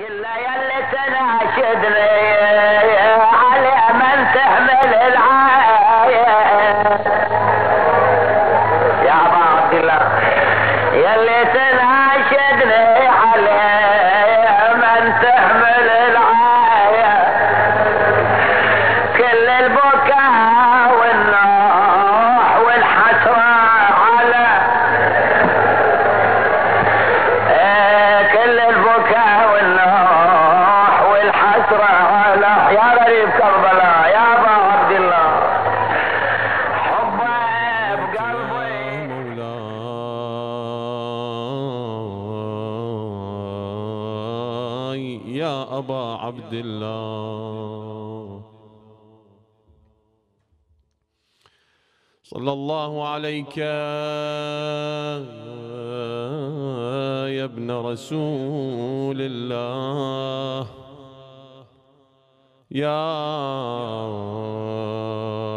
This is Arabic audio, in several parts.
يلا يلا تناشدني رسول الله يا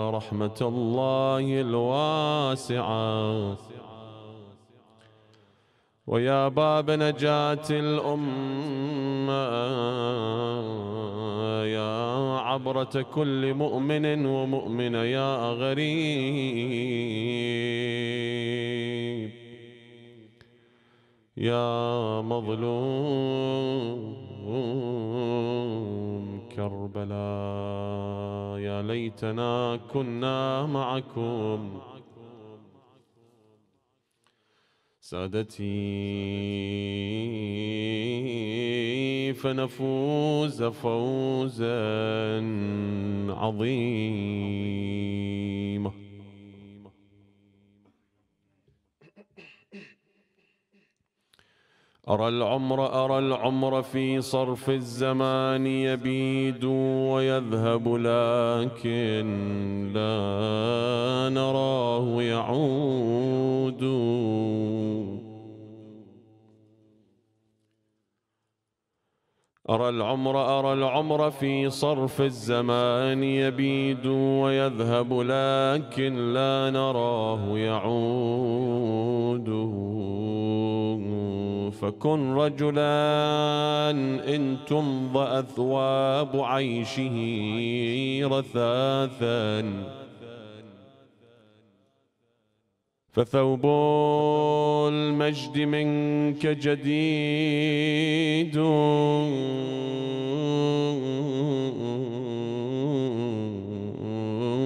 رحمة الله الواسعة ويا باب نجاة الأمة يا عبرة كل مؤمن ومؤمنة يا غريب يا مظلوم كربلاء يا ليتنا كنا معكم سادتي فنفوز فوزا عظيما أرى العمر أرى العمر في صرف الزمان يبيد ويذهب لكن لا نراه يعود أرى العمر أرى العمر في صرف الزمان يبيد ويذهب لكن لا نراه يعوده فكن رجلا إن تمض أثواب عيشه رثاثا فثوب المجد منك جديد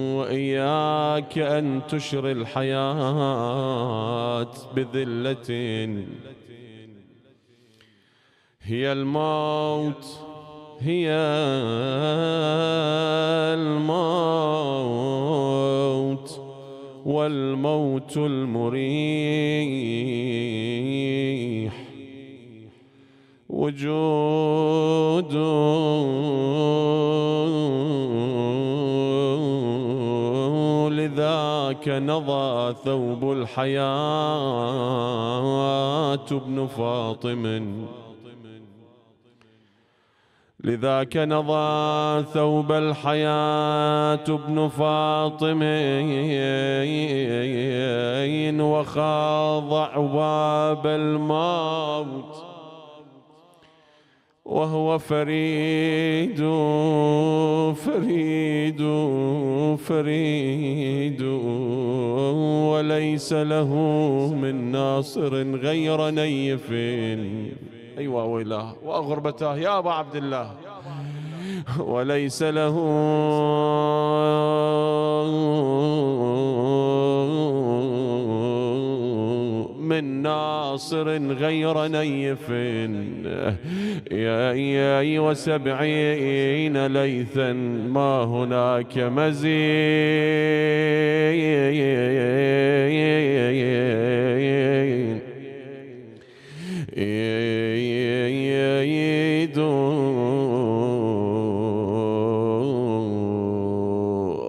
وإياك أن تشري الحياة بذلة هي الموت هي الموت والموت المريح وجود لذاك نضى ثوب الحياة ابن فاطم لذاك نضى ثوب الحياة ابن فاطم وخاض عواب الموت وهو فريد فريد فريد وليس له من ناصر غير نيف أيوة ويلاه وأغربته يا أبا عبد الله وليس له من ناصر غير نيف يا أي وسبعين ليثا ما هناك مزيد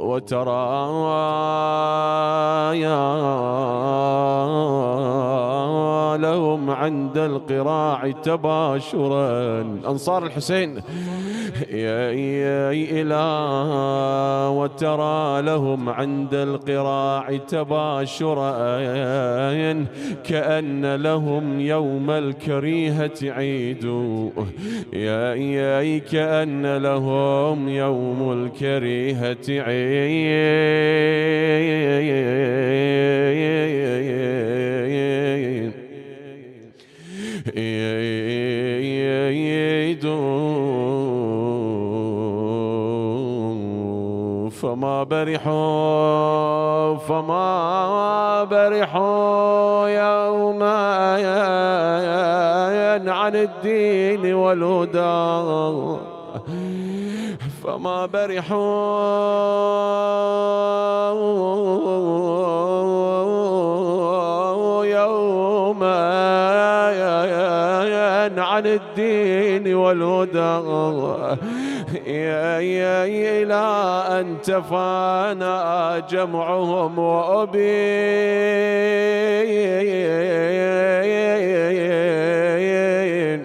وترايا عند القراع تباشرا أنصار الحسين يا, يا إله وترى لهم عند القراع تباشرا كأن لهم يوم الكريهة عيد يا يا كأن لهم يوم الكريهة عيد يدوم فما برحوا فما برحوا يوما عن الدين والهدى فما برحوا الدين والهدى يا يا إلى أن تفانى جمعهم وأبين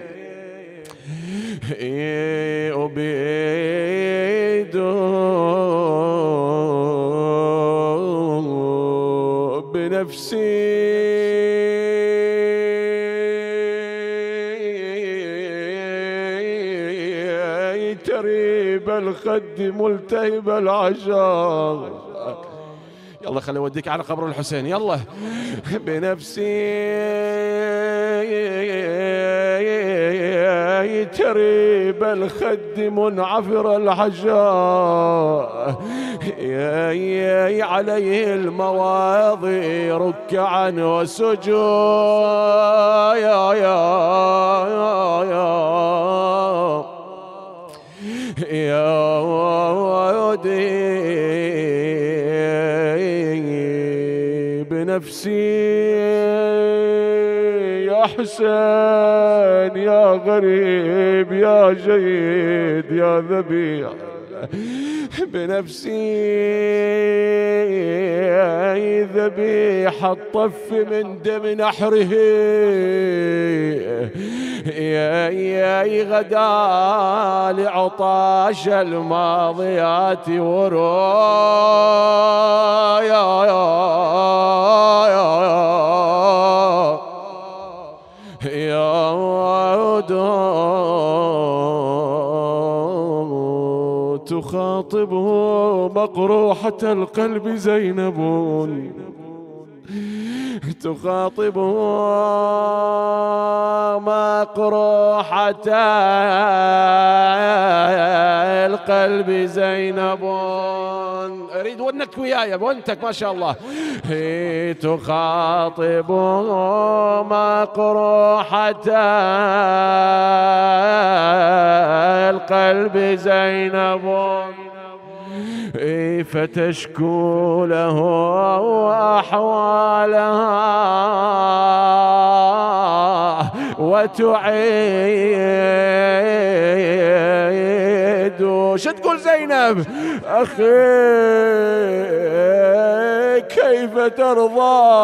أبيد بنفسي الخد ملتهب العشاق يلا خليني اوديك على قبر الحسين يلا بنفسي تريب الخد منعفر الحجاء عليه المواضي ركعا وسجود يا يا يا, يا يودي بنفسي يا حسين يا غريب يا جيد يا ذبيح بنفسي ذبيحة الطف من دم نحره يا يا غدا لعطاش الماضيات ورايا يا يا يا تخاطبه مقروحة القلب زينب تخاطبه مقروحة القلب زينب اريد ونك وياي بونتك ما شاء الله هي تخاطب مقروحة القلب زينب فتشكو له أحوالها وتعين يدو شو تقول زينب أخي كيف ترضى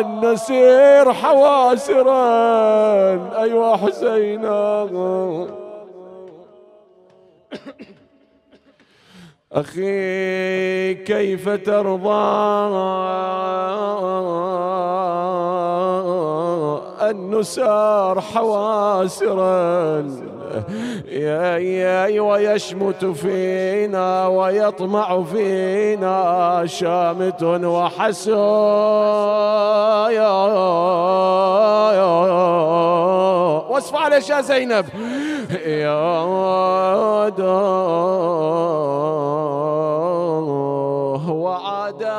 أن نسير حواسرا أيوا حسينا أخي كيف ترضى أن نسار حواسرا يا يا ويشمت أيوة فينا ويطمع فينا شامت وحسايا واصف على يا زينب يا وعدا وعدا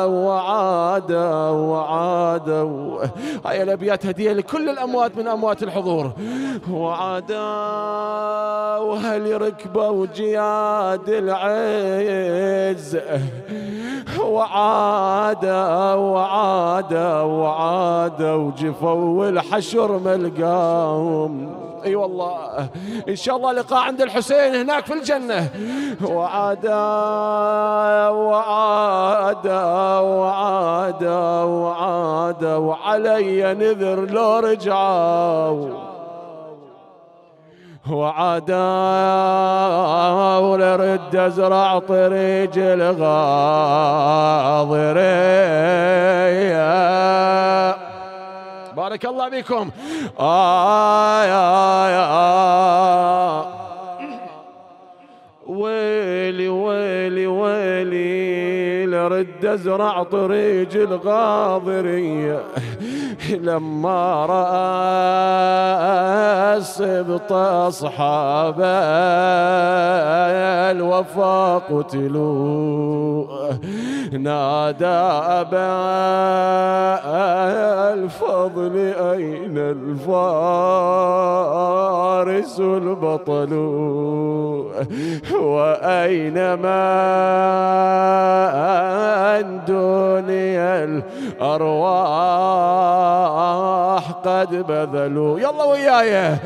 وعدا وعدا هاي الابيات هديه لكل الاموات من اموات الحضور وعدا وهل ركبوا جياد العز وعادة وعادة وعادة وجفوا الحشر ملقاهم اي أيوة والله ان شاء الله لقاء عند الحسين هناك في الجنه وعادا وعادا وعادا وعادا وعلي نذر لو رجعوا وعدا ولرد ازرع طريق الغاضريه بارك الله بكم آه يا يا ويلي ويلي ويلي رد ازرع طريق الغاضرية لما رأى السبط أصحاب الوفا قتلوا نادى أبا الفضل أين الفارس البطل وأين ما عن دنيا الأرواح قد بذلوا يلا وياي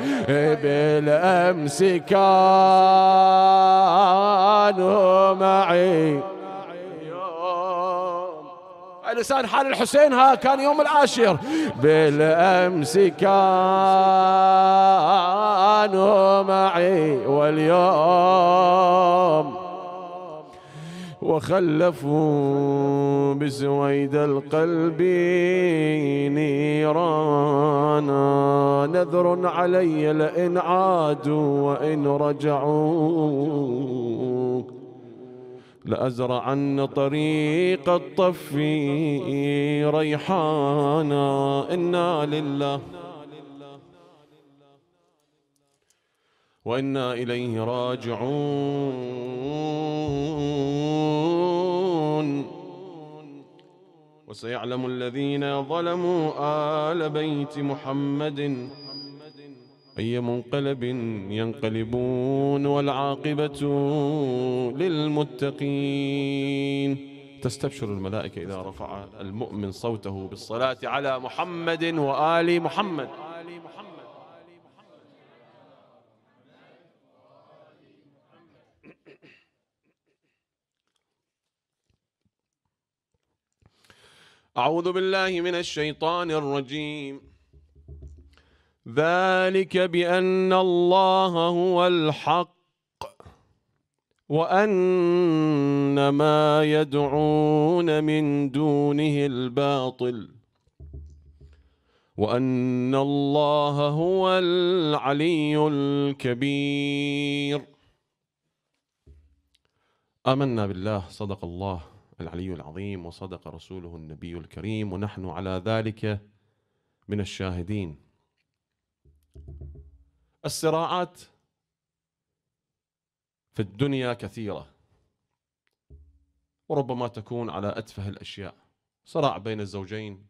بالأمس كانوا معي لسان حال الحسين ها كان يوم العاشر بالأمس كانوا معي واليوم وخلفوا بسويد القلب نيرانا نذر علي لئن عادوا وإن رجعوا لأزرعن طريق الطف ريحانا إنا لله وإنا إليه راجعون وسيعلم الذين ظلموا آل بيت محمد أي منقلب ينقلبون والعاقبة للمتقين تستبشر الملائكة إذا رفع المؤمن صوته بالصلاة على محمد وآل محمد أعوذ بالله من الشيطان الرجيم ذلك بأن الله هو الحق وأن ما يدعون من دونه الباطل وأن الله هو العلي الكبير آمنا بالله صدق الله العلي العظيم وصدق رسوله النبي الكريم ونحن على ذلك من الشاهدين الصراعات في الدنيا كثيره وربما تكون على اتفه الاشياء صراع بين الزوجين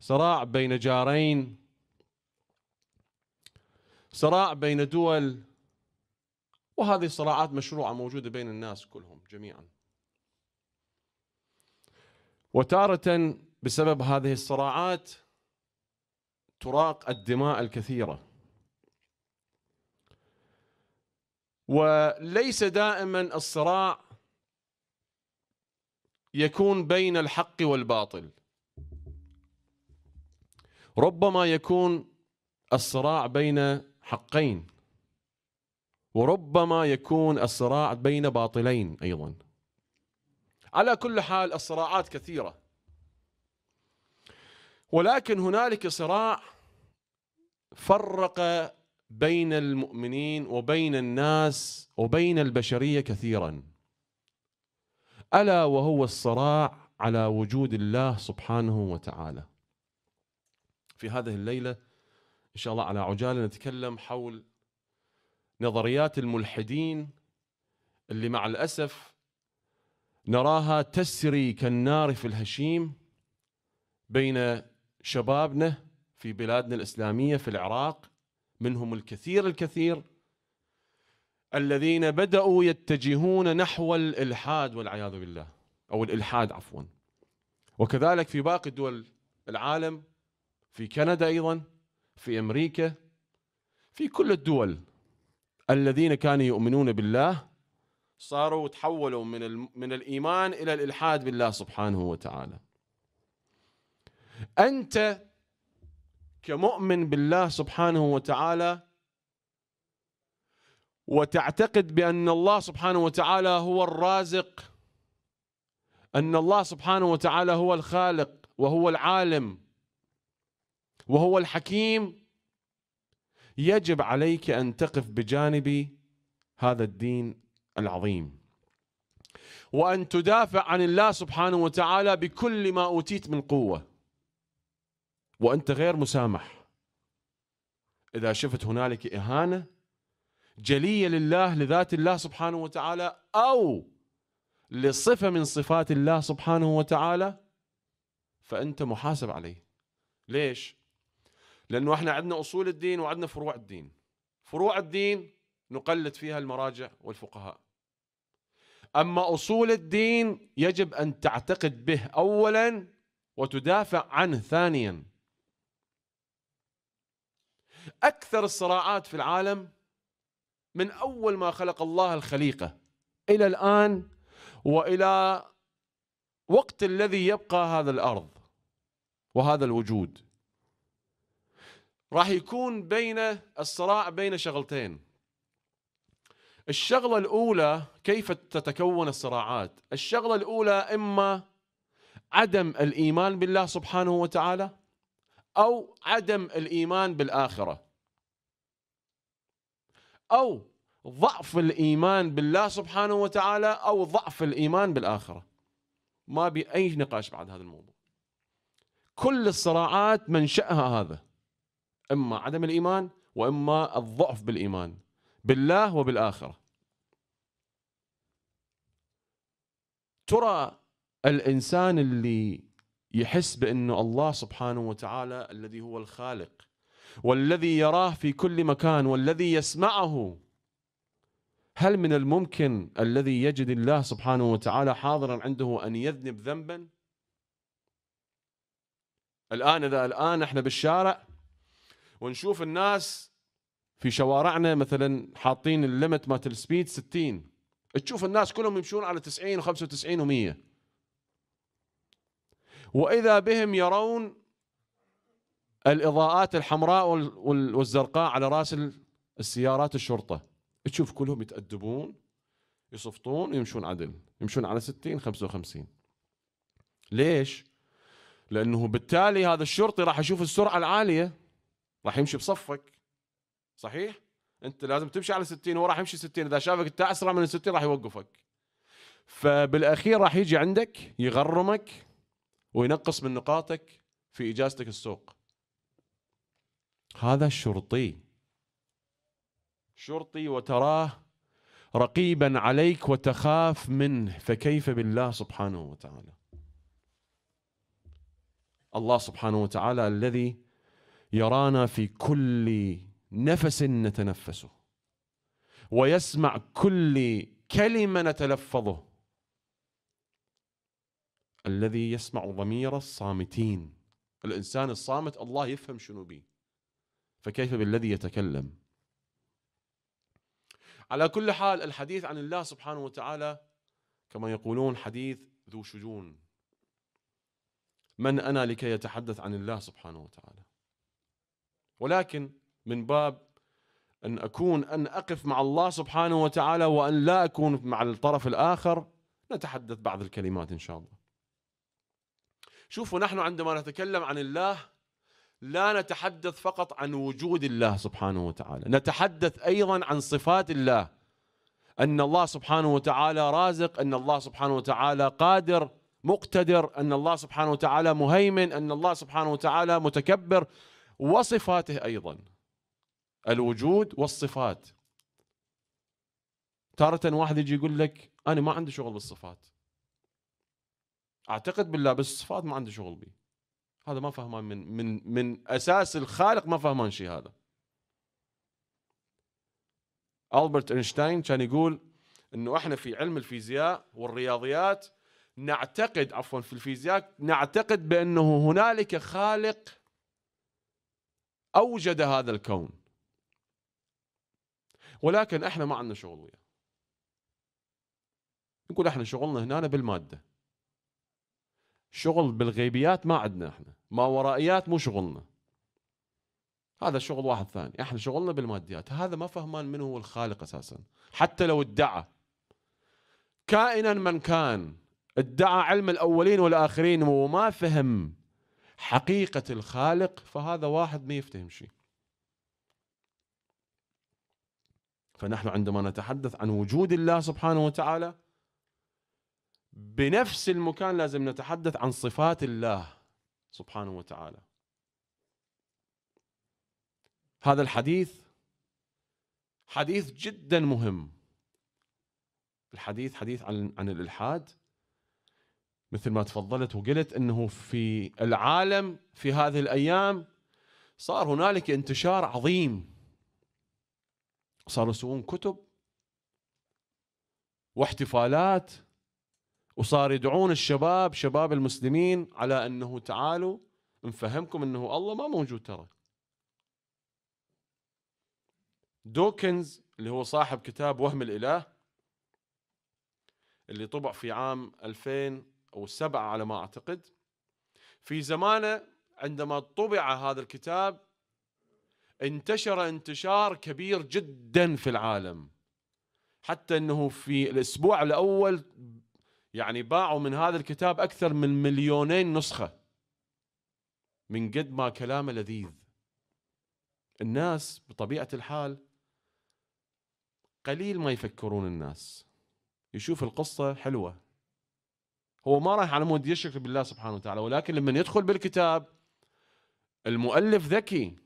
صراع بين جارين صراع بين دول وهذه الصراعات مشروعه موجوده بين الناس كلهم جميعا وتارة بسبب هذه الصراعات تراق الدماء الكثيرة وليس دائما الصراع يكون بين الحق والباطل ربما يكون الصراع بين حقين وربما يكون الصراع بين باطلين ايضا على كل حال الصراعات كثيرة ولكن هنالك صراع فرق بين المؤمنين وبين الناس وبين البشرية كثيرا ألا وهو الصراع على وجود الله سبحانه وتعالى في هذه الليلة إن شاء الله على عجالة نتكلم حول نظريات الملحدين اللي مع الأسف نراها تسري كالنار في الهشيم بين شبابنا في بلادنا الاسلاميه في العراق منهم الكثير الكثير الذين بداوا يتجهون نحو الالحاد والعياذ بالله او الالحاد عفوا وكذلك في باقي دول العالم في كندا ايضا في امريكا في كل الدول الذين كانوا يؤمنون بالله صاروا تحولوا من من الايمان الى الالحاد بالله سبحانه وتعالى. انت كمؤمن بالله سبحانه وتعالى وتعتقد بان الله سبحانه وتعالى هو الرازق ان الله سبحانه وتعالى هو الخالق وهو العالم وهو الحكيم يجب عليك ان تقف بجانب هذا الدين العظيم وأن تدافع عن الله سبحانه وتعالى بكل ما أوتيت من قوة وأنت غير مسامح إذا شفت هنالك إهانة جلية لله لذات الله سبحانه وتعالى أو لصفة من صفات الله سبحانه وتعالى فأنت محاسب عليه ليش؟ لأنه احنا عندنا أصول الدين وعندنا فروع الدين فروع الدين نقلد فيها المراجع والفقهاء أما أصول الدين يجب أن تعتقد به أولا وتدافع عنه ثانيا أكثر الصراعات في العالم من أول ما خلق الله الخليقة إلى الآن وإلى وقت الذي يبقى هذا الأرض وهذا الوجود راح يكون بين الصراع بين شغلتين الشغلة الأولى كيف تتكون الصراعات الشغلة الأولى إما عدم الإيمان بالله سبحانه وتعالى أو عدم الإيمان بالآخرة أو ضعف الإيمان بالله سبحانه وتعالى أو ضعف الإيمان بالآخرة ما بي أي نقاش بعد هذا الموضوع كل الصراعات منشأها هذا إما عدم الإيمان وإما الضعف بالإيمان بالله وبالآخرة ترى الإنسان اللي يحس بأنه الله سبحانه وتعالى الذي هو الخالق والذي يراه في كل مكان والذي يسمعه هل من الممكن الذي يجد الله سبحانه وتعالى حاضرا عنده أن يذنب ذنبا الآن إذا الآن احنا بالشارع ونشوف الناس في شوارعنا مثلا حاطين الليمت مات السبيد 60 تشوف الناس كلهم يمشون على 90 و95 و100 واذا بهم يرون الاضاءات الحمراء والزرقاء على راس السيارات الشرطه تشوف كلهم يتادبون يصفطون ويمشون عدل يمشون على 60 55 ليش؟ لانه بالتالي هذا الشرطي راح يشوف السرعه العاليه راح يمشي بصفك صحيح انت لازم تمشي على 60 هو راح يمشي 60 اذا شافك انت اسرع من 60 راح يوقفك فبالاخير راح يجي عندك يغرمك وينقص من نقاطك في اجازتك السوق هذا الشرطي شرطي وتراه رقيبا عليك وتخاف منه فكيف بالله سبحانه وتعالى الله سبحانه وتعالى الذي يرانا في كل نفس نتنفسه ويسمع كل كلمه نتلفظه الذي يسمع ضمير الصامتين الانسان الصامت الله يفهم شنو به فكيف بالذي يتكلم على كل حال الحديث عن الله سبحانه وتعالى كما يقولون حديث ذو شجون من انا لكي يتحدث عن الله سبحانه وتعالى ولكن من باب أن أكون أن أقف مع الله سبحانه وتعالى وأن لا أكون مع الطرف الآخر نتحدث بعض الكلمات إن شاء الله شوفوا نحن عندما نتكلم عن الله لا نتحدث فقط عن وجود الله سبحانه وتعالى نتحدث أيضا عن صفات الله أن الله سبحانه وتعالى رازق أن الله سبحانه وتعالى قادر مقتدر أن الله سبحانه وتعالى مهيمن أن الله سبحانه وتعالى متكبر وصفاته أيضا الوجود والصفات تارة واحد يجي يقول لك أنا ما عندي شغل بالصفات أعتقد بالله بس الصفات ما عندي شغل به هذا ما فهمان من من من أساس الخالق ما فهمان شيء هذا ألبرت أينشتاين كان يقول أنه إحنا في علم الفيزياء والرياضيات نعتقد عفوا في الفيزياء نعتقد بأنه هنالك خالق أوجد هذا الكون ولكن احنا ما عندنا شغل وياه نقول احنا شغلنا هنا بالماده شغل بالغيبيات ما عندنا احنا ما ورائيات مو شغلنا هذا شغل واحد ثاني احنا شغلنا بالماديات هذا ما فهمان من هو الخالق اساسا حتى لو ادعى كائنا من كان ادعى علم الاولين والاخرين وما فهم حقيقه الخالق فهذا واحد ما يفتهم شيء فنحن عندما نتحدث عن وجود الله سبحانه وتعالى بنفس المكان لازم نتحدث عن صفات الله سبحانه وتعالى هذا الحديث حديث جدا مهم الحديث حديث عن عن الالحاد مثل ما تفضلت وقلت انه في العالم في هذه الايام صار هنالك انتشار عظيم صاروا يسوون كتب واحتفالات وصار يدعون الشباب شباب المسلمين على انه تعالوا نفهمكم انه الله ما موجود ترى دوكنز اللي هو صاحب كتاب وهم الاله اللي طبع في عام 2007 على ما اعتقد في زمانه عندما طبع هذا الكتاب انتشر انتشار كبير جدا في العالم حتى انه في الاسبوع الاول يعني باعوا من هذا الكتاب اكثر من مليونين نسخه من قد ما كلامه لذيذ الناس بطبيعه الحال قليل ما يفكرون الناس يشوف القصه حلوه هو ما راح على مود يشرك بالله سبحانه وتعالى ولكن لما يدخل بالكتاب المؤلف ذكي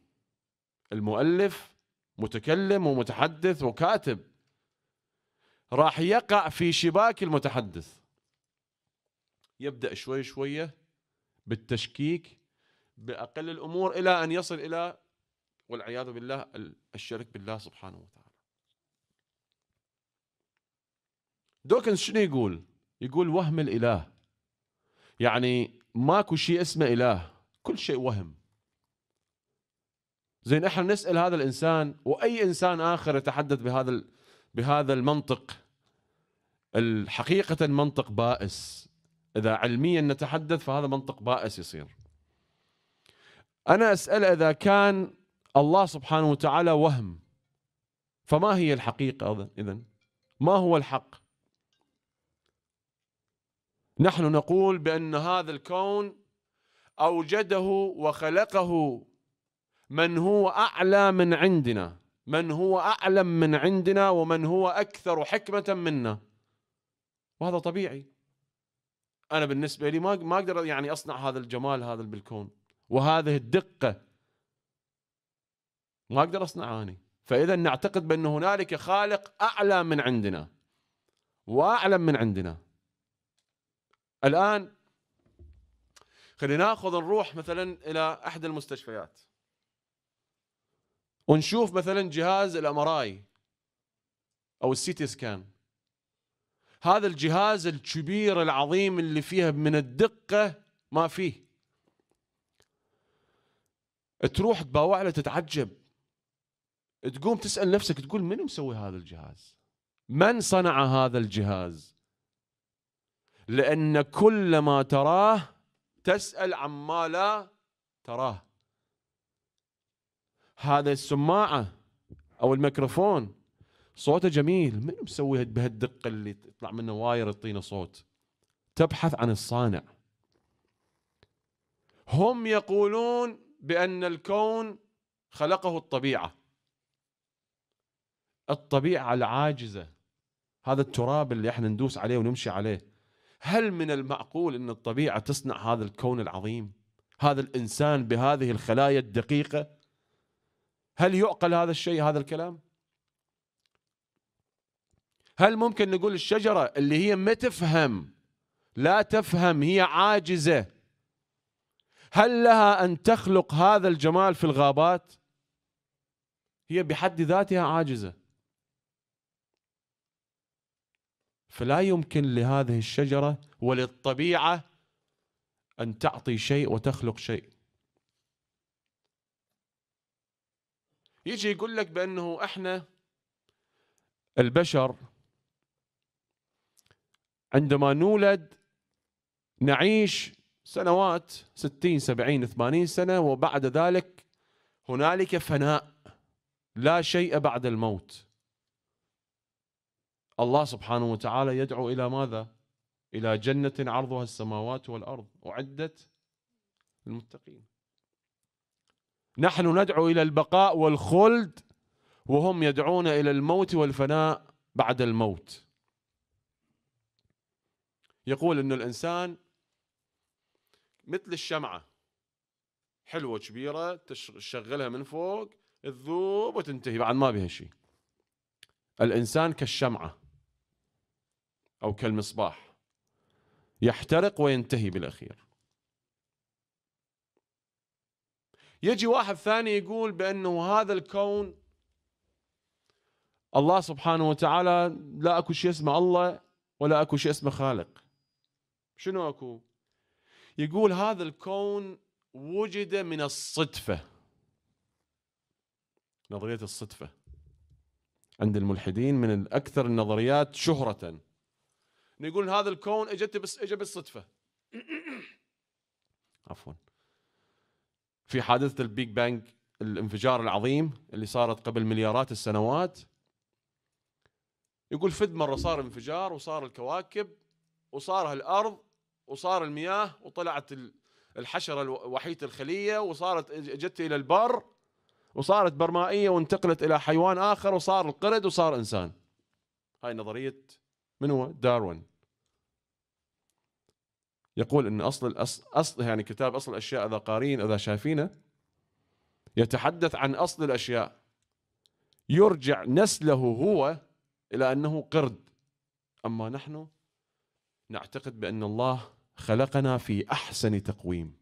المؤلف متكلم ومتحدث وكاتب راح يقع في شباك المتحدث يبدأ شوي شوية بالتشكيك بأقل الأمور إلى أن يصل إلى والعياذ بالله الشرك بالله سبحانه وتعالى دوكنز شنو يقول يقول وهم الإله يعني ماكو شيء اسمه إله كل شيء وهم زين احنا نسال هذا الانسان واي انسان اخر يتحدث بهذا بهذا المنطق الحقيقه منطق بائس اذا علميا نتحدث فهذا منطق بائس يصير انا اسال اذا كان الله سبحانه وتعالى وهم فما هي الحقيقه اذا ما هو الحق نحن نقول بان هذا الكون اوجده وخلقه من هو أعلى من عندنا من هو أعلم من عندنا ومن هو أكثر حكمة منا وهذا طبيعي أنا بالنسبة لي ما ما أقدر يعني أصنع هذا الجمال هذا بالكون وهذه الدقة ما أقدر اصنعاني فإذا نعتقد بأن هنالك خالق أعلى من عندنا وأعلم من عندنا الآن خلينا ناخذ نروح مثلا إلى أحد المستشفيات ونشوف مثلا جهاز الامراي او السيتي سكان هذا الجهاز الكبير العظيم اللي فيها من الدقه ما فيه تروح تباوع له تتعجب تقوم تسال نفسك تقول من مسوي هذا الجهاز؟ من صنع هذا الجهاز؟ لان كل ما تراه تسال عما لا تراه هذا السماعه او الميكروفون صوته جميل من مسوي بهالدقه اللي تطلع منه واير يعطينا صوت تبحث عن الصانع هم يقولون بان الكون خلقه الطبيعه الطبيعه العاجزه هذا التراب اللي احنا ندوس عليه ونمشي عليه هل من المعقول ان الطبيعه تصنع هذا الكون العظيم هذا الانسان بهذه الخلايا الدقيقه هل يعقل هذا الشيء هذا الكلام هل ممكن نقول الشجرة اللي هي ما تفهم لا تفهم هي عاجزة هل لها أن تخلق هذا الجمال في الغابات هي بحد ذاتها عاجزة فلا يمكن لهذه الشجرة وللطبيعة أن تعطي شيء وتخلق شيء يجي يقول لك بأنه احنا البشر عندما نولد نعيش سنوات 60 70 80 سنة وبعد ذلك هنالك فناء لا شيء بعد الموت الله سبحانه وتعالى يدعو إلى ماذا؟ إلى جنة عرضها السماوات والأرض أعدت المتقين نحن ندعو إلى البقاء والخلد وهم يدعون إلى الموت والفناء بعد الموت يقول أن الإنسان مثل الشمعة حلوة كبيرة تشغلها من فوق تذوب وتنتهي بعد ما بها شيء الإنسان كالشمعة أو كالمصباح يحترق وينتهي بالأخير يجي واحد ثاني يقول بانه هذا الكون الله سبحانه وتعالى لا اكو شيء اسمه الله ولا اكو شيء اسمه خالق شنو اكو يقول هذا الكون وجد من الصدفه نظريه الصدفه عند الملحدين من اكثر النظريات شهره يقول هذا الكون اجت بس اجى بالصدفه عفوا في حادثه البيج بانج الانفجار العظيم اللي صارت قبل مليارات السنوات يقول فد مره صار انفجار وصار الكواكب وصار الارض وصار المياه وطلعت الحشره الوحيدة الخليه وصارت جت الى البر وصارت برمائيه وانتقلت الى حيوان اخر وصار القرد وصار انسان هاي نظريه من هو داروين يقول ان اصل الأصل اصل يعني كتاب اصل الاشياء اذا قارين اذا شايفينه يتحدث عن اصل الاشياء يرجع نسله هو الى انه قرد اما نحن نعتقد بان الله خلقنا في احسن تقويم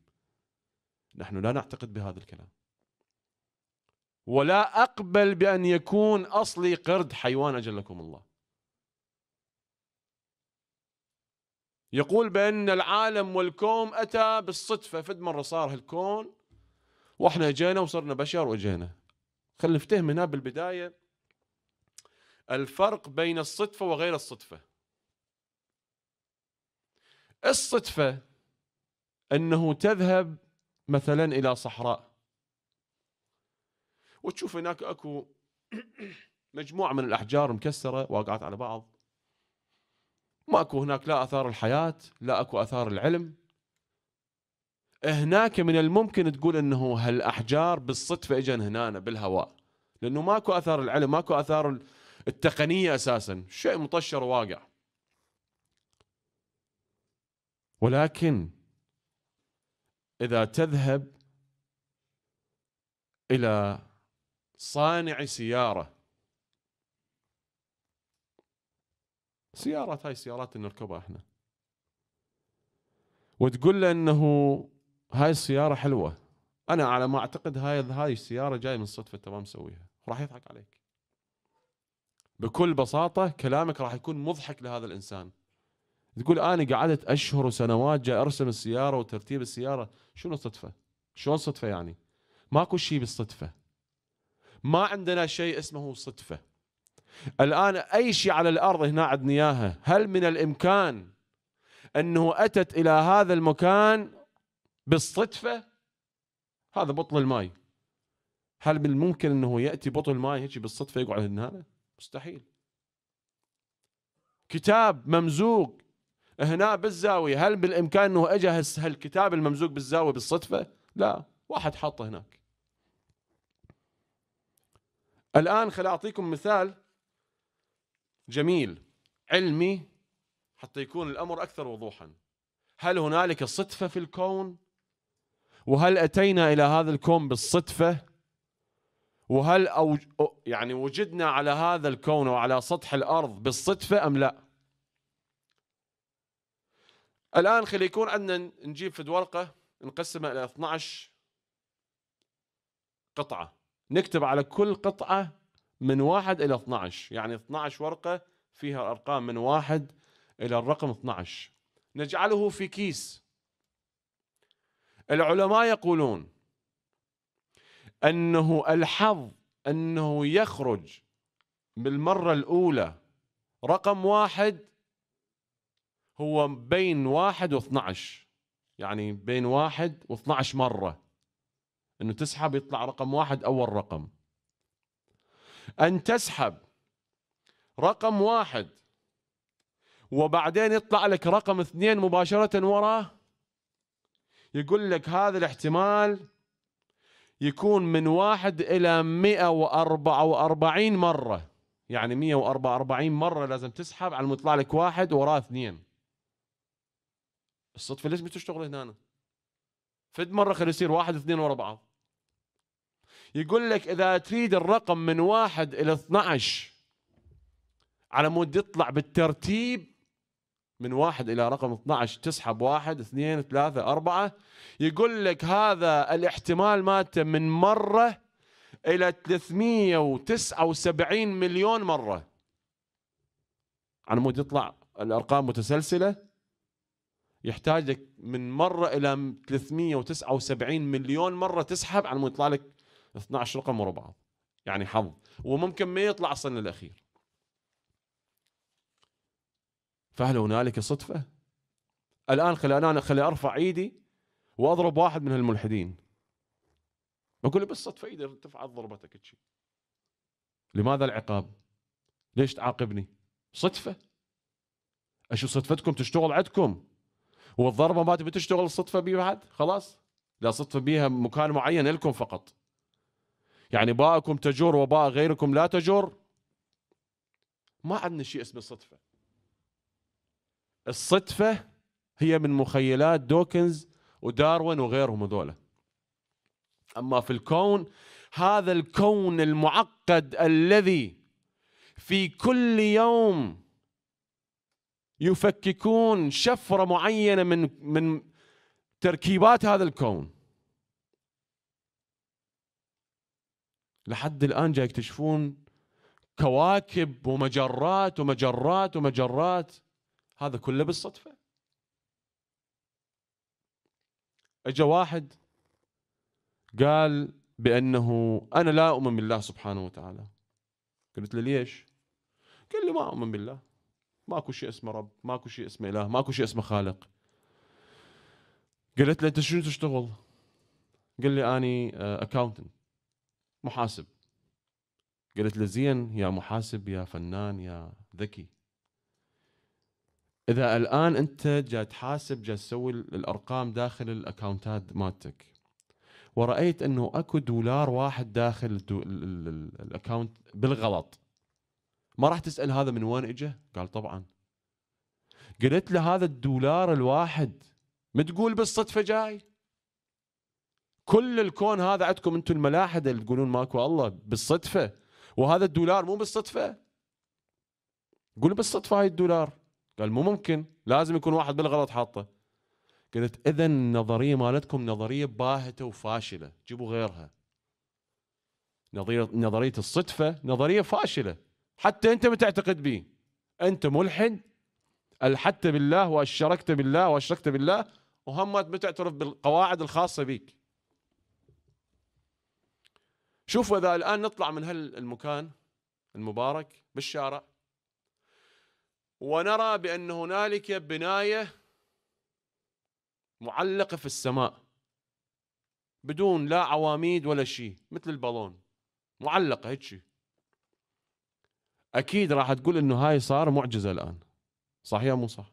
نحن لا نعتقد بهذا الكلام ولا اقبل بان يكون اصلي قرد حيوان اجلكم الله يقول بأن العالم والكون أتى بالصدفة فد مرة صار هالكون وإحنا جينا وصرنا بشر وجينا خلينا نفتهم هنا بالبداية الفرق بين الصدفة وغير الصدفة الصدفة أنه تذهب مثلا إلى صحراء وتشوف هناك أكو مجموعة من الأحجار مكسرة واقعت على بعض ماكو هناك لا اثار الحياه لا اكو اثار العلم هناك من الممكن تقول انه هالاحجار بالصدفه اجن هنا بالهواء لانه ماكو اثار العلم ماكو اثار التقنيه اساسا شيء مطشر واقع ولكن اذا تذهب الى صانع سياره سيارات هاي السيارات اللي نركبها احنا وتقول له انه هاي السياره حلوه انا على ما اعتقد هاي هاي السياره جايه من صدفه تمام مسويها راح يضحك عليك بكل بساطه كلامك راح يكون مضحك لهذا الانسان تقول انا قعدت اشهر وسنوات جاي ارسم السياره وترتيب السياره شنو صدفه شلون صدفه يعني ماكو شيء بالصدفه ما عندنا شيء اسمه صدفه الآن أي شيء على الأرض هنا عندنا إياها هل من الإمكان أنه أتت إلى هذا المكان بالصدفة هذا بطن الماء هل من الممكن أنه يأتي بطن الماء هيك بالصدفة يقعد هنا مستحيل كتاب ممزوق هنا بالزاوية هل بالإمكان أنه أجى هالكتاب الممزوق بالزاوية بالصدفة لا واحد حاطه هناك الآن خل أعطيكم مثال جميل علمي حتى يكون الامر اكثر وضوحا هل هنالك صدفه في الكون وهل اتينا الى هذا الكون بالصدفه وهل أو يعني وجدنا على هذا الكون وعلى سطح الارض بالصدفه ام لا الان خلي يكون عندنا نجيب في ورقه نقسمها الى 12 قطعه نكتب على كل قطعه من واحد الى 12 يعني 12 ورقه فيها الارقام من واحد الى الرقم 12 نجعله في كيس العلماء يقولون انه الحظ انه يخرج بالمره الاولى رقم واحد هو بين واحد و12 يعني بين واحد و12 مرة انه تسحب يطلع رقم واحد اول رقم أن تسحب رقم واحد وبعدين يطلع لك رقم اثنين مباشرة وراه يقول لك هذا الاحتمال يكون من واحد إلى 144 مرة يعني 144 مرة لازم تسحب على يطلع لك واحد وراه اثنين الصدفة ليش بتشتغل هنا فد مرة خلي يصير واحد اثنين ورا بعض يقول لك إذا تريد الرقم من واحد إلى 12 على مود يطلع بالترتيب من واحد إلى رقم 12 تسحب واحد اثنين ثلاثة أربعة يقول لك هذا الاحتمال مالته من مرة إلى 379 مليون مرة على مود يطلع الأرقام متسلسلة يحتاج لك من مرة إلى 379 مليون مرة تسحب على مود يطلع لك 12 رقم ورا بعض يعني حظ وممكن ما يطلع الصن الاخير فهل هنالك صدفه الان خلي انا خلي ارفع ايدي واضرب واحد من الملحدين بقول له بس صدفه ايدي ارتفعت ضربتك تشي لماذا العقاب؟ ليش تعاقبني؟ صدفه اشو صدفتكم تشتغل عندكم والضربه ما تبي تشتغل الصدفه بي بعد خلاص لا صدفه بيها مكان معين لكم فقط يعني باءكم تجور وباء غيركم لا تجور ما عندنا شيء اسمه صدفة الصدفة هي من مخيلات دوكنز وداروين وغيرهم هذولا أما في الكون هذا الكون المعقد الذي في كل يوم يفككون شفرة معينة من من تركيبات هذا الكون لحد الآن جاي يكتشفون كواكب ومجرات ومجرات ومجرات هذا كله بالصدفة اجى واحد قال بأنه أنا لا أؤمن بالله سبحانه وتعالى قلت له ليش قال لي ما أؤمن بالله ماكو شيء اسمه رب ماكو شيء اسمه إله ماكو شيء اسمه خالق قلت له أنت شنو تشتغل قال لي أني أكاونتنت محاسب قالت له زين يا محاسب يا فنان يا ذكي اذا الان انت جاي تحاسب جاي تسوي الارقام داخل الاكونتات مالتك ورايت انه اكو دولار واحد داخل الاكونت بالغلط ما راح تسال هذا من وين اجى؟ قال طبعا قلت له هذا الدولار الواحد ما تقول بالصدفه جاي كل الكون هذا عندكم انتم الملاحده اللي تقولون ماكو الله بالصدفه وهذا الدولار مو بالصدفه قولوا بالصدفه هاي الدولار قال مو ممكن لازم يكون واحد بالغلط حاطه قلت اذا النظريه مالتكم نظريه باهته وفاشله جيبوا غيرها نظريه نظريه الصدفه نظريه فاشله حتى انت ما تعتقد به انت ملحد الحدت بالله واشركت بالله واشركت بالله وهم ما تعترف بالقواعد الخاصه بك شوفوا اذا الان نطلع من هالمكان المبارك بالشارع ونرى بان هنالك بنايه معلقه في السماء بدون لا عواميد ولا شيء مثل البالون معلقه هيك شيء اكيد راح تقول انه هاي صار معجزه الان صح يا مو صح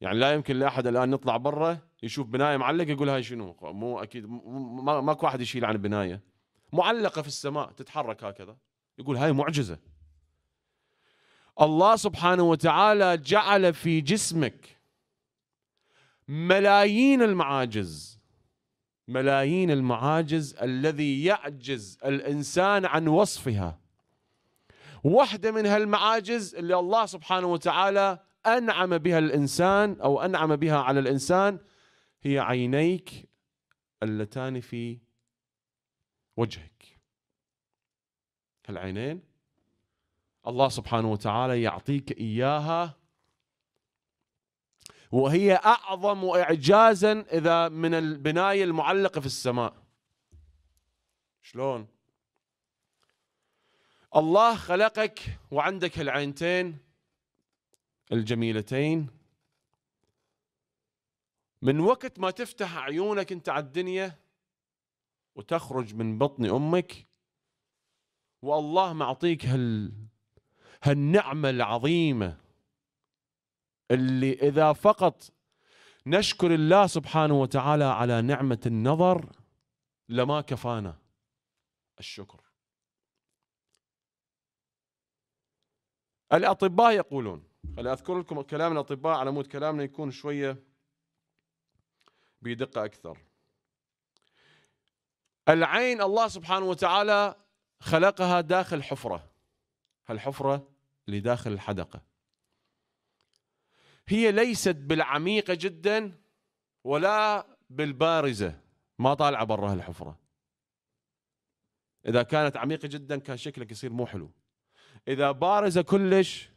يعني لا يمكن لاحد الان نطلع برا يشوف بنايه معلقه يقول هاي شنو مو اكيد ماكو واحد يشيل عن بنايه معلقه في السماء تتحرك هكذا يقول هاي معجزه الله سبحانه وتعالى جعل في جسمك ملايين المعاجز ملايين المعاجز الذي يعجز الانسان عن وصفها واحده من هالمعاجز اللي الله سبحانه وتعالى انعم بها الانسان او انعم بها على الانسان هي عينيك اللتان في وجهك العينين الله سبحانه وتعالى يعطيك إياها وهي أعظم إعجازا إذا من البناية المعلقة في السماء شلون الله خلقك وعندك العينتين الجميلتين من وقت ما تفتح عيونك انت على الدنيا وتخرج من بطن امك والله معطيك هال هالنعمه العظيمه اللي اذا فقط نشكر الله سبحانه وتعالى على نعمه النظر لما كفانا الشكر الاطباء يقولون خلي اذكر لكم كلام الاطباء على مود كلامنا يكون شويه بدقة أكثر العين الله سبحانه وتعالى خلقها داخل حفرة هالحفرة اللي داخل الحدقة هي ليست بالعميقة جدا ولا بالبارزة ما طالعة برا هالحفرة إذا كانت عميقة جدا كان شكلك يصير مو حلو إذا بارزة كلش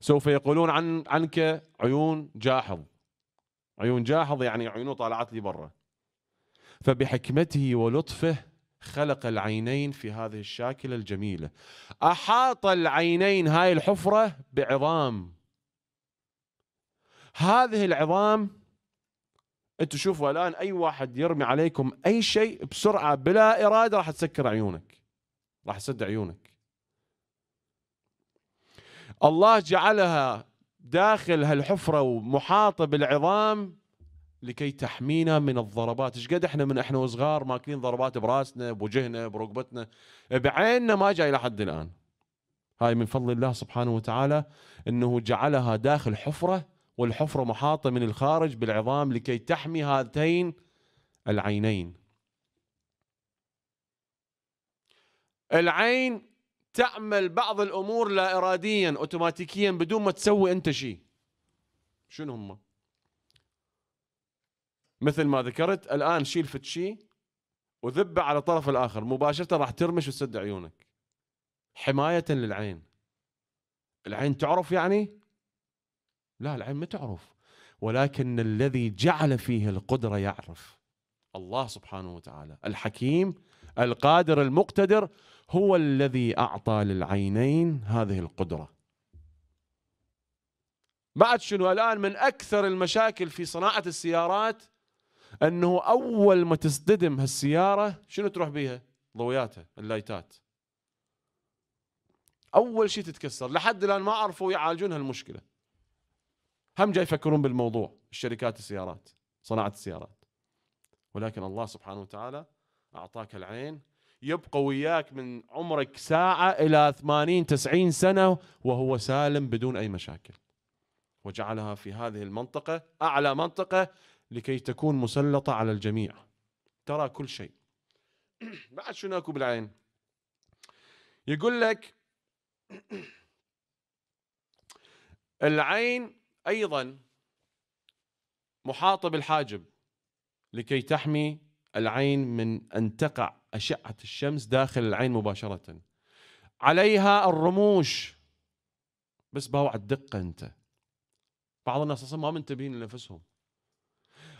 سوف يقولون عن عنك عيون جاحظ عيون جاحظ يعني عيونه طالعت لي برا فبحكمته ولطفه خلق العينين في هذه الشاكلة الجميلة أحاط العينين هاي الحفرة بعظام هذه العظام انتوا شوفوا الآن أي واحد يرمي عليكم أي شيء بسرعة بلا إرادة راح تسكر عيونك راح تسد عيونك الله جعلها داخل هالحفره ومحاطه بالعظام لكي تحمينا من الضربات ايش قد احنا من احنا وصغار ماكلين ضربات براسنا بوجهنا بركبتنا بعيننا ما جاي لحد الان هاي من فضل الله سبحانه وتعالى انه جعلها داخل حفره والحفره محاطه من الخارج بالعظام لكي تحمي هاتين العينين العين تعمل بعض الامور لا اراديا اوتوماتيكيا بدون ما تسوي انت شيء شنو هم مثل ما ذكرت الان شيل فتشي وذبه على الطرف الاخر مباشره راح ترمش وتسد عيونك حمايه للعين العين تعرف يعني لا العين ما تعرف ولكن الذي جعل فيه القدره يعرف الله سبحانه وتعالى الحكيم القادر المقتدر هو الذي أعطى للعينين هذه القدرة بعد شنو الآن من أكثر المشاكل في صناعة السيارات أنه أول ما تصدم هالسيارة شنو تروح بيها ضوياتها اللايتات أول شيء تتكسر لحد الآن ما عرفوا يعالجون هالمشكلة هم جاي يفكرون بالموضوع الشركات السيارات صناعة السيارات ولكن الله سبحانه وتعالى أعطاك العين يبقى وياك من عمرك ساعة إلى 80 90 سنة وهو سالم بدون أي مشاكل وجعلها في هذه المنطقة أعلى منطقة لكي تكون مسلطة على الجميع ترى كل شيء بعد شنو اكو بالعين يقول لك العين ايضا محاطه بالحاجب لكي تحمي العين من أن تقع أشعة الشمس داخل العين مباشرة عليها الرموش بس باوع الدقة أنت بعض الناس أصلا ما منتبهين لنفسهم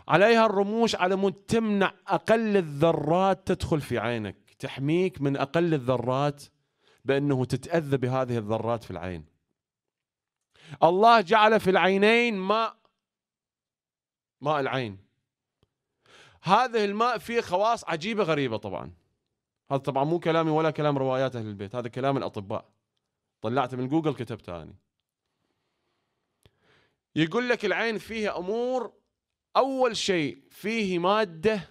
عليها الرموش على مود تمنع أقل الذرات تدخل في عينك تحميك من أقل الذرات بأنه تتأذى بهذه الذرات في العين الله جعل في العينين ماء ماء العين هذا الماء فيه خواص عجيبة غريبة طبعا هذا طبعا مو كلامي ولا كلام روايات أهل البيت هذا كلام الأطباء طلعته من جوجل كتبته أنا يقول لك العين فيها أمور أول شيء فيه مادة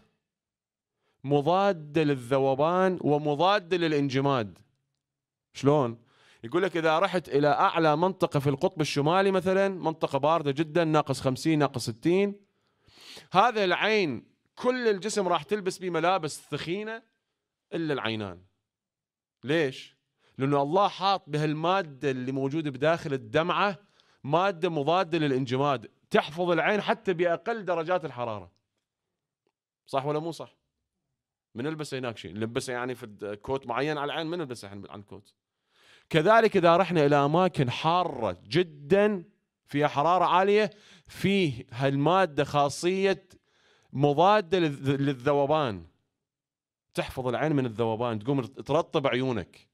مضادة للذوبان ومضادة للانجماد شلون؟ يقول لك إذا رحت إلى أعلى منطقة في القطب الشمالي مثلا منطقة باردة جدا ناقص 50 ناقص 60 هذا العين كل الجسم راح تلبس به ملابس ثخينه الا العينان ليش؟ لانه الله حاط بهالماده اللي موجوده بداخل الدمعه ماده مضاده للانجماد تحفظ العين حتى باقل درجات الحراره صح ولا مو صح؟ من البس هناك شيء نلبسه يعني في كوت معين على العين من احنا عن كوت كذلك اذا رحنا الى اماكن حاره جدا فيها حراره عاليه فيه هالماده خاصيه مضاده للذوبان تحفظ العين من الذوبان تقوم ترطب عيونك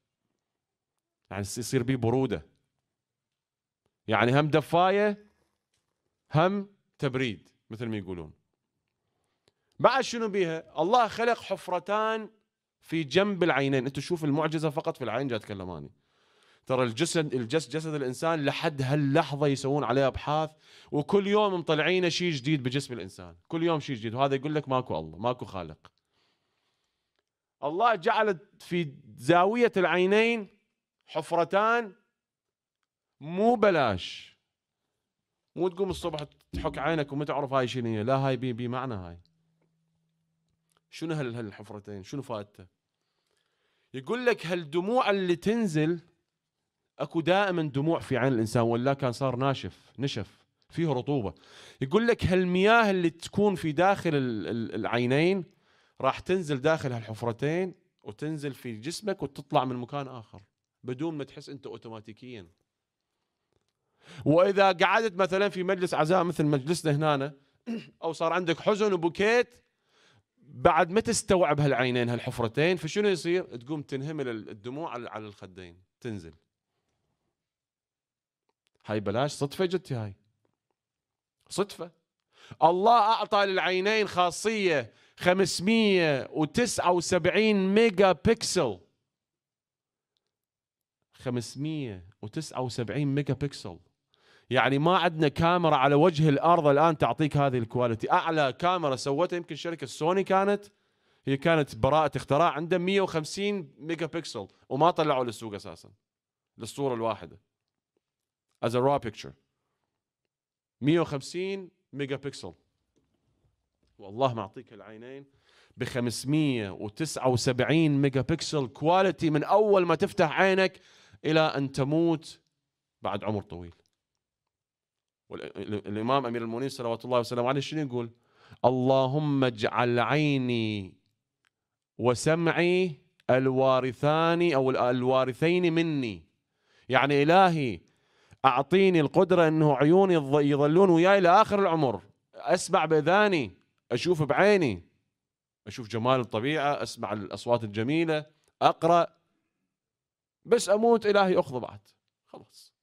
يعني يصير بيه بروده يعني هم دفايه هم تبريد مثل ما يقولون بعد شنو بيها الله خلق حفرتان في جنب العينين انت شوف المعجزه فقط في العين جاء تكلماني اني ترى الجسد الجسد جسد الانسان لحد هاللحظه يسوون عليه ابحاث وكل يوم مطلعين شيء جديد بجسم الانسان كل يوم شيء جديد وهذا يقول لك ماكو الله ماكو خالق الله جعل في زاويه العينين حفرتان مو بلاش مو تقوم الصبح تحك عينك وما تعرف هاي شنو هي لا هاي بمعنى هاي شنو هالحفرتين شنو فائدته يقول لك هالدموع اللي تنزل اكو دائما دموع في عين الانسان ولا كان صار ناشف نشف فيه رطوبه يقول لك هالمياه اللي تكون في داخل العينين راح تنزل داخل هالحفرتين وتنزل في جسمك وتطلع من مكان اخر بدون ما تحس انت اوتوماتيكيا واذا قعدت مثلا في مجلس عزاء مثل مجلسنا هنا او صار عندك حزن وبكيت بعد ما تستوعب هالعينين هالحفرتين فشنو يصير تقوم تنهمل الدموع على الخدين تنزل هاي بلاش صدفة جت هاي صدفة الله أعطى للعينين خاصية 579 ميجا بكسل 579 ميجا بكسل يعني ما عندنا كاميرا على وجه الارض الان تعطيك هذه الكواليتي اعلى كاميرا سوتها يمكن شركه سوني كانت هي كانت براءة اختراع عنده 150 ميجا بكسل وما طلعوا للسوق اساسا للصورة الواحدة as a raw picture 150 ميجا بكسل والله ما اعطيك العينين ب 579 ميجا بكسل كواليتي من اول ما تفتح عينك الى ان تموت بعد عمر طويل والامام امير المؤمنين صلوات الله وسلامه عليه شنو يقول؟ اللهم اجعل عيني وسمعي الوارثان او الوارثين مني يعني الهي اعطيني القدره انه عيوني يظلون وياي لاخر العمر اسمع باذاني اشوف بعيني اشوف جمال الطبيعه اسمع الاصوات الجميله اقرا بس اموت الهي اخذ بعد خلاص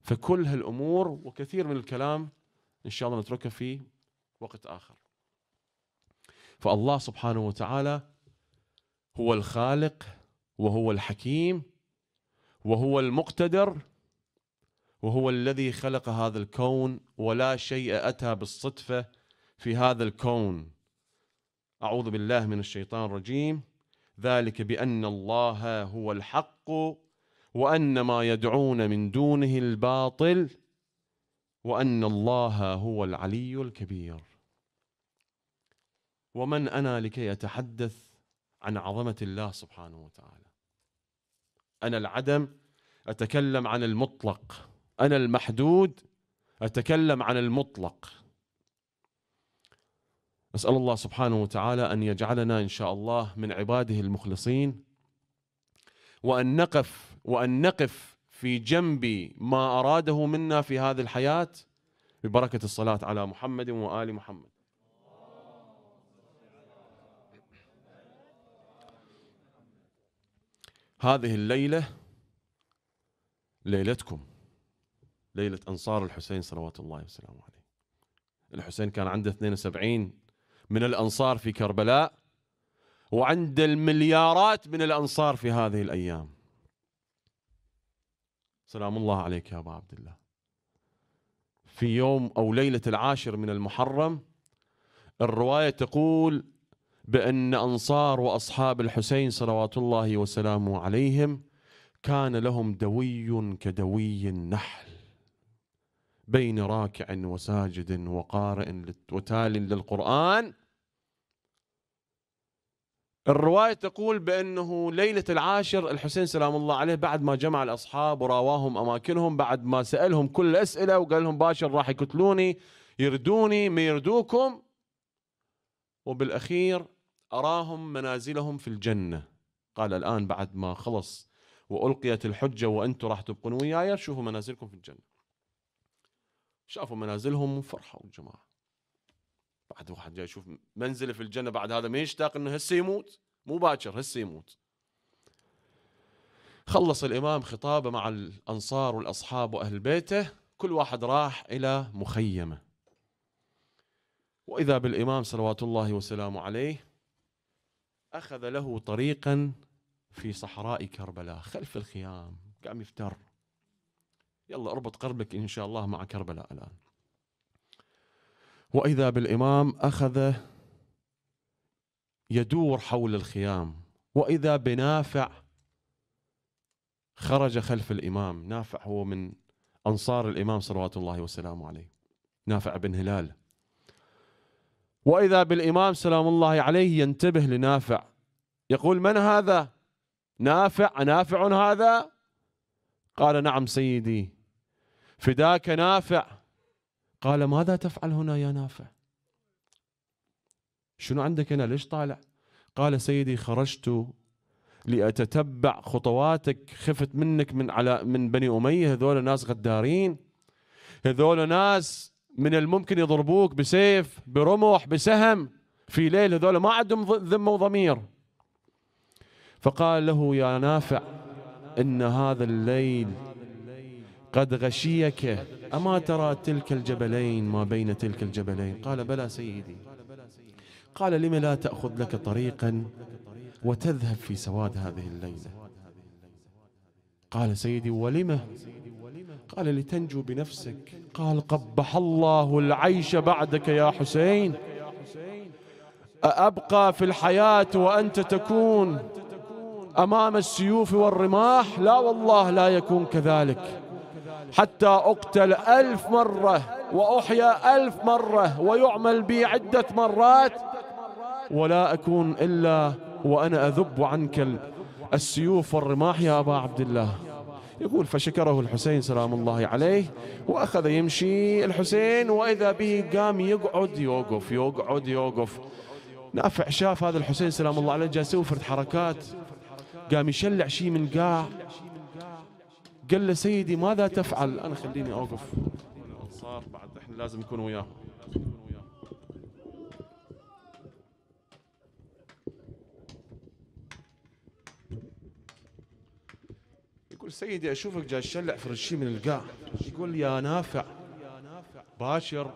فكل هالامور وكثير من الكلام ان شاء الله نتركه في وقت اخر فالله سبحانه وتعالى هو الخالق وهو الحكيم وهو المقتدر وهو الذي خلق هذا الكون ولا شيء أتى بالصدفة في هذا الكون أعوذ بالله من الشيطان الرجيم ذلك بأن الله هو الحق وأن ما يدعون من دونه الباطل وأن الله هو العلي الكبير ومن أنا لكي أتحدث عن عظمة الله سبحانه وتعالى أنا العدم أتكلم عن المطلق أنا المحدود أتكلم عن المطلق أسأل الله سبحانه وتعالى أن يجعلنا إن شاء الله من عباده المخلصين وأن نقف وأن نقف في جنب ما أراده منا في هذه الحياة ببركة الصلاة على محمد وآل محمد هذه الليلة ليلتكم ليلة أنصار الحسين صلوات الله وسلامه عليه الحسين كان عنده 72 من الأنصار في كربلاء وعند المليارات من الأنصار في هذه الأيام سلام الله عليك يا أبا عبد الله في يوم أو ليلة العاشر من المحرم الرواية تقول بأن أنصار وأصحاب الحسين صلوات الله وسلامه عليهم كان لهم دوي كدوي النحل بين راكع وساجد وقارئ وتال للقرآن الرواية تقول بأنه ليلة العاشر الحسين سلام الله عليه بعد ما جمع الأصحاب وراواهم أماكنهم بعد ما سألهم كل الأسئلة وقال لهم باشر راح يقتلوني يردوني ما يردوكم وبالأخير أراهم منازلهم في الجنة قال الآن بعد ما خلص وألقيت الحجة وأنتم راح تبقون وياي شوفوا منازلكم في الجنة شافوا منازلهم وفرحوا الجماعة بعد واحد جاي يشوف منزله في الجنة بعد هذا ما يشتاق انه هسه يموت مو باكر هسه يموت خلص الإمام خطابه مع الأنصار والأصحاب وأهل بيته كل واحد راح إلى مخيمة وإذا بالإمام صلوات الله وسلامه عليه أخذ له طريقا في صحراء كربلاء خلف الخيام قام يفتر يلا اربط قربك إن شاء الله مع كربلاء الآن وإذا بالإمام أخذ يدور حول الخيام وإذا بنافع خرج خلف الإمام نافع هو من أنصار الإمام صلوات الله وسلامه عليه نافع بن هلال وإذا بالإمام سلام الله عليه ينتبه لنافع يقول من هذا نافع نافع هذا قال نعم سيدي فداك نافع قال ماذا تفعل هنا يا نافع شنو عندك هنا ليش طالع قال سيدي خرجت لأتتبع خطواتك خفت منك من على من بني أمية هذول ناس غدارين هذول ناس من الممكن يضربوك بسيف برمح بسهم في ليل هذول ما عندهم ذمة وضمير فقال له يا نافع إن هذا الليل قد غشيك أما ترى تلك الجبلين ما بين تلك الجبلين قال بلى سيدي قال لم لا تأخذ لك طريقا وتذهب في سواد هذه الليلة قال سيدي ولمه قال لتنجو بنفسك قال قبح الله العيش بعدك يا حسين أأبقى في الحياة وأنت تكون أمام السيوف والرماح لا والله لا يكون كذلك حتى أقتل ألف مرة وأحيا ألف مرة ويعمل بي عدة مرات ولا أكون إلا وأنا أذب عنك السيوف والرماح يا أبا عبد الله يقول فشكره الحسين سلام الله عليه وأخذ يمشي الحسين وإذا به قام يقعد يوقف يقعد يوقف نافع شاف هذا الحسين سلام الله عليه جالس يسوي حركات قام يشلع شيء من قاع قال له سيدي ماذا تفعل انا خليني اوقف الانصار بعد احنا لازم نكون وياهم يقول سيدي أشوفك جاي تشلع فرشي من القاع يقول يا نافع باشر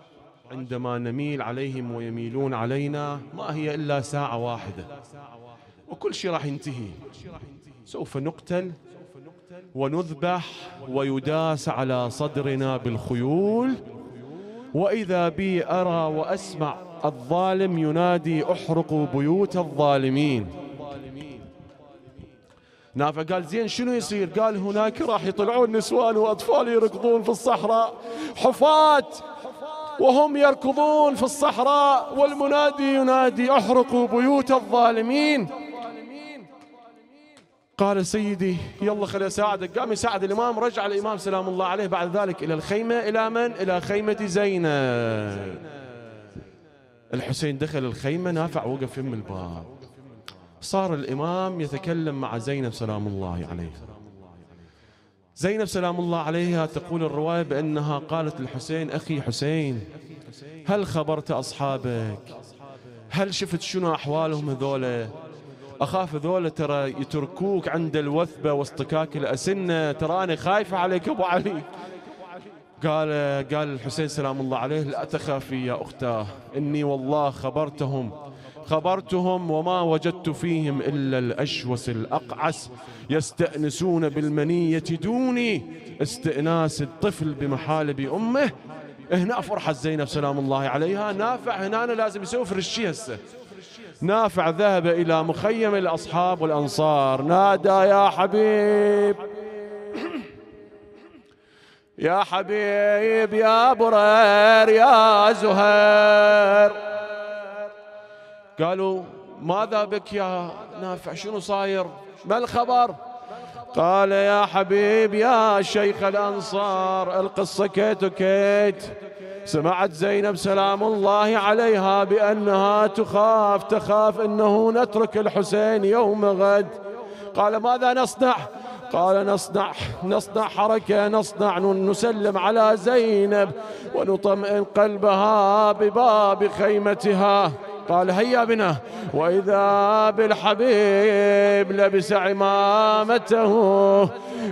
عندما نميل عليهم ويميلون علينا ما هي إلا ساعة واحدة وكل شيء راح ينتهي سوف نقتل ونذبح ويداس على صدرنا بالخيول وإذا بي أرى وأسمع الظالم ينادي أحرقوا بيوت الظالمين نافع قال زين شنو يصير قال هناك راح يطلعون نسوان وأطفال يركضون في الصحراء حفاة وهم يركضون في الصحراء والمنادي ينادي احرقوا بيوت الظالمين قال سيدي يلا خليني اساعدك قام يساعد الامام رجع الامام سلام الله عليه بعد ذلك الى الخيمه الى من الى خيمه زينب الحسين دخل الخيمه نافع وقف يم الباب صار الإمام يتكلم مع زينب سلام الله عليها زينب سلام الله عليها تقول الرواية بأنها قالت للحسين أخي حسين هل خبرت أصحابك هل شفت شنو أحوالهم هذولة أخاف هذولا ترى يتركوك عند الوثبة واصطكاك الأسنة ترى أنا خايفة عليك أبو علي قال قال الحسين سلام الله عليه لا تخافي يا أختاه إني والله خبرتهم خبرتهم وما وجدت فيهم إلا الأشوس الأقعس يستأنسون بالمنية دوني استئناس الطفل بمحالب أمه هنا فرحت زينب سلام الله عليها نافع هنا أنا لازم يسوي فرشي هسه نافع ذهب إلى مخيم الأصحاب والأنصار نادى يا حبيب يا حبيب يا برير يا زهير قالوا ماذا بك يا نافع شنو صاير ما الخبر قال يا حبيب يا شيخ الأنصار القصة كيت وكيت سمعت زينب سلام الله عليها بأنها تخاف تخاف أنه نترك الحسين يوم غد قال ماذا نصنع قال نصنع نصنع حركة نصنع نسلم على زينب ونطمئن قلبها بباب خيمتها قال هيا بنا وإذا بالحبيب لبس عمامته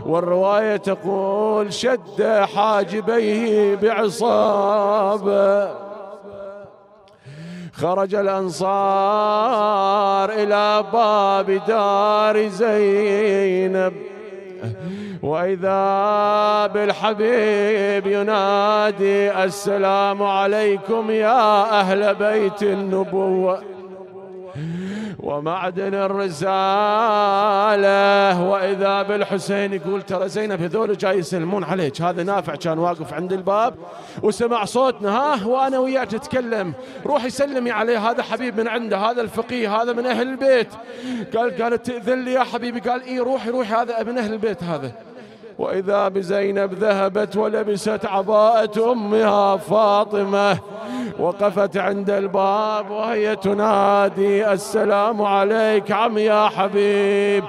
والرواية تقول شد حاجبيه بعصابه خرج الأنصار إلى باب دار زينب وإذا بالحبيب ينادي السلام عليكم يا أهل بيت النبوة ومعدن الرسالة وإذا بالحسين يقول ترى زينب هذول جاي يسلمون عليك هذا نافع كان واقف عند الباب وسمع صوتنا ها وأنا وياك تتكلم روحي سلمي عليه هذا حبيب من عنده هذا الفقيه هذا من أهل البيت قال قالت تأذن لي يا حبيبي قال إي روحي روحي هذا من أهل البيت هذا وإذا بزينب ذهبت ولبست عباءة أمها فاطمة وقفت عند الباب وهي تنادي السلام عليك عم يا حبيب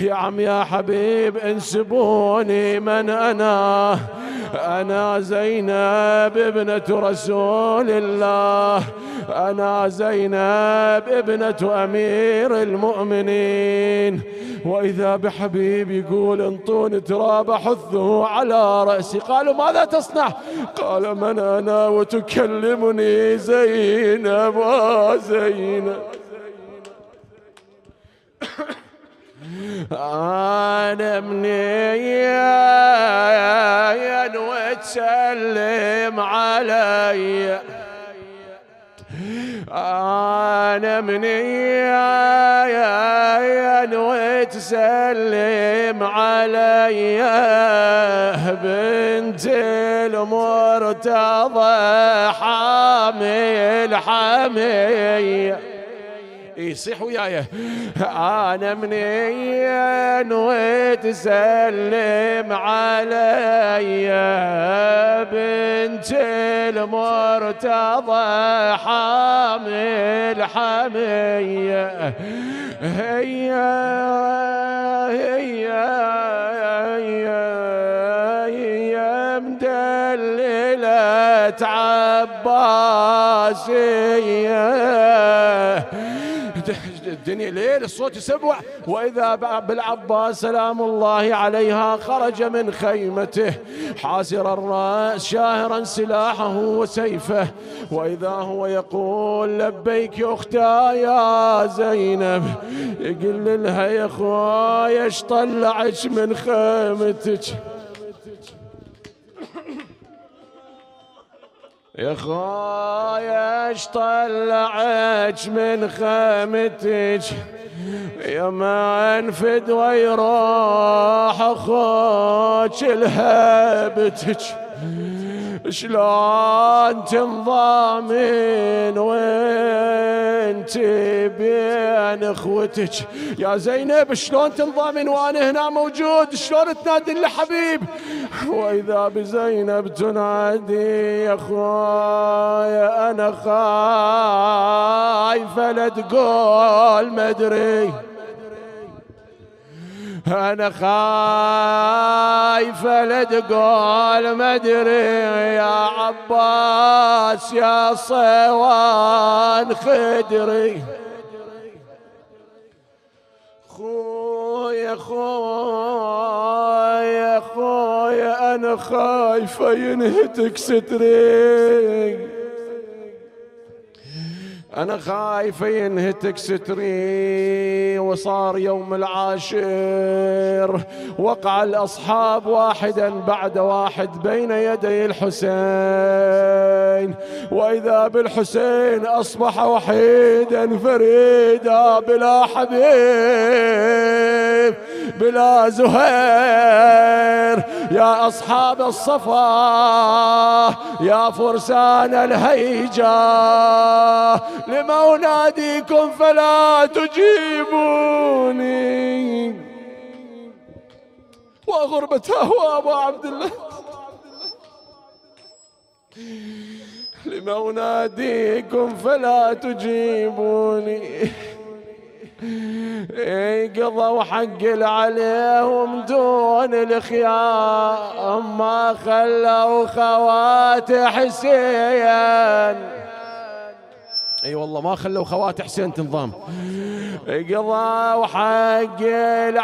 يا عم يا حبيب انسبوني من أنا أنا زينب ابنة رسول الله أنا زينب ابنة أمير المؤمنين وإذا بحبيب يقول انطوني تراب أحثه على رأسي قالوا ماذا تصنع قال من أنا وتكلمني زينب زينب انا منين وتسلم علي أنا يا وتسلم علي بنت المرتضى حامل حمية يصيح وياي انا منين وتسلم علي بنت المرتضى حامل حمية هي هي هي هي مدللة عباسية الدنيا ليل الصوت يسبع وإذا بالعباس سلام الله عليها خرج من خيمته حاسر الرأس شاهرا سلاحه وسيفه وإذا هو يقول لبيك أختا يا زينب يقول لها يا أخوي اش طلعك من خيمتك يا خايش طلعت من خامتك يا ما انفد ويروح اخوك لهبتك شلون تنضامن وانت بين اخوتك يا زينب شلون تنضامن وانا هنا موجود شلون تنادي لحبيب واذا بزينب تنادي يا خويا انا خايفه لا تقول مدري انا خايفه لا تقول ما ادري يا عباس يا صوان خدري خويا خويا خويا انا خايفه ينهتك ستري أنا خايفة ينهتك ستري وصار يوم العاشر وقع الأصحاب واحدا بعد واحد بين يدي الحسين وإذا بالحسين أصبح وحيدا فريدا بلا حبيب بلا زهير يا أصحاب الصفا يا فرسان الهيجا لما أناديكم فلا تجيبوني وغربة هو أبو عبد الله لما أناديكم فلا تجيبوني إيه، قضوا حق عليهم دون الخيام ما خلوا خوات حسين اي والله ما خلوا خوات حسين تنضم قضى وحق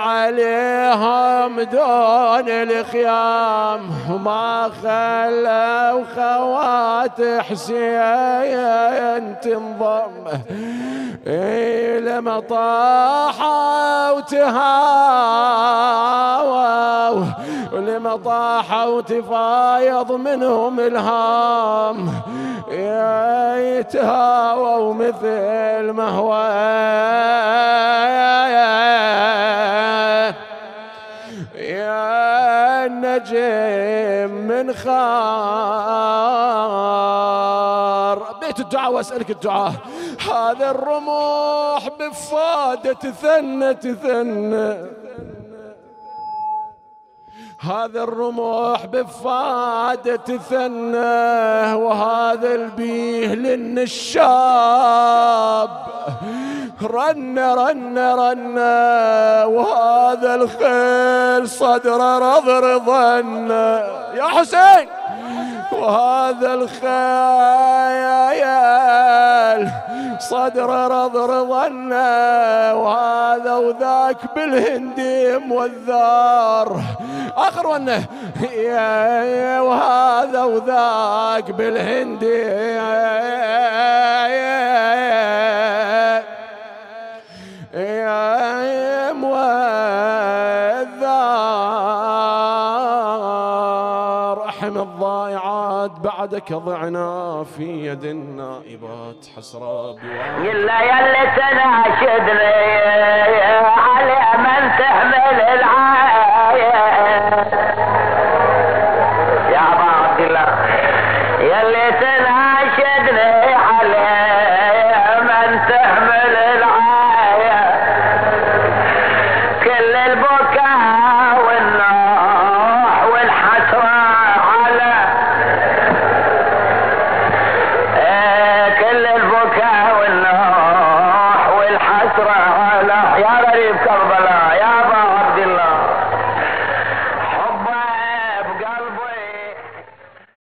عليهم دون الخيام وما خلوا خوات حسين تنضم اي لما طاحوا تهاووا لما طاحوا تفايض منهم الهام يتهاووا مثل ما هو يا النجم من خار بيت الدعاء واسألك الدعاء هذا الرموح بفادة تثنى تثنى هذا الرمح بفادة ثنه وهذا البيه للنشاب رن رن رن وهذا الخيل صدر رضن يا حسين وهذا الخيل صدر رضنا وهذا وذاك بالهندي موذار اخر ونه وهذا وذاك بالهندي موذار بعد بعدك ضعنا في يد النائبات حسرة بواب يلا يلا تناشدني على من تحمل العاية